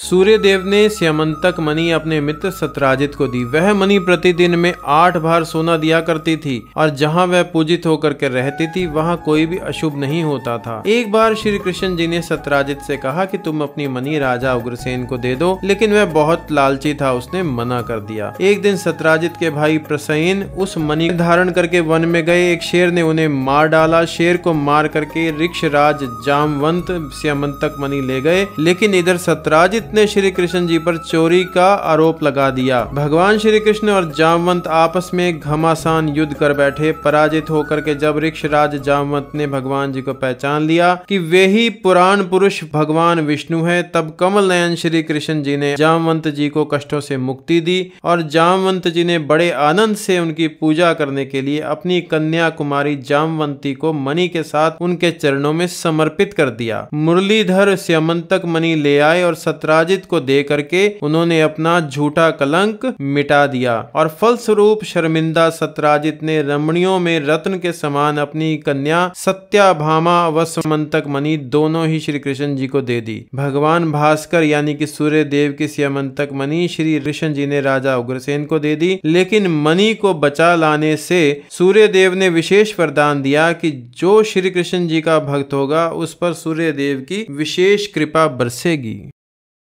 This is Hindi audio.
सूर्यदेव ने स्यमंतक मनी अपने मित्र सत्राजित को दी वह मनी प्रतिदिन में आठ बार सोना दिया करती थी और जहां वह पूजित होकर के रहती थी वहां कोई भी अशुभ नहीं होता था एक बार श्री कृष्ण जी ने सत्राजित से कहा कि तुम अपनी मनी राजा उग्रसेन को दे दो लेकिन वह बहुत लालची था उसने मना कर दिया एक दिन सत्राजित के भाई प्रसैन उस मनी धारण करके वन में गए एक शेर ने उन्हें मार डाला शेर को मार करके राज जामवंत स्यमंतक मनी ले गए लेकिन इधर सत्राजित पंडित ने श्री कृष्ण जी पर चोरी का आरोप लगा दिया भगवान श्री कृष्ण और जामवंत आपस में घमासान युद्ध कर बैठे पराजित होकर के जब राज जामवंत ने भगवान जी को पहचान लिया कि वे ही पुराण पुरुष भगवान विष्णु है तब कमल नयन श्री कृष्ण जी ने जामवंत जी को कष्टों से मुक्ति दी और जामवंत जी ने बड़े आनंद से उनकी पूजा करने के लिए अपनी कन्या कुमारी जामवंती को मणि के साथ उनके चरणों में समर्पित कर दिया मुरलीधर स्यमंतक मणि ले आए और सत्रह पराजित को दे करके उन्होंने अपना झूठा कलंक मिटा दिया और फलस्वरूप शर्मिंदा सतराजित ने रमणियों में रत्न के समान अपनी कन्या सत्याभामा व समंतक मनी दोनों ही श्री कृष्ण जी को दे दी भगवान भास्कर यानी कि सूर्य देव की सियमंतक मनी श्री कृष्ण जी ने राजा उग्रसेन को दे दी लेकिन मणि को बचा लाने से सूर्य देव ने विशेष वरदान दिया कि जो श्री कृष्ण जी का भक्त होगा उस पर सूर्य देव की विशेष कृपा बरसेगी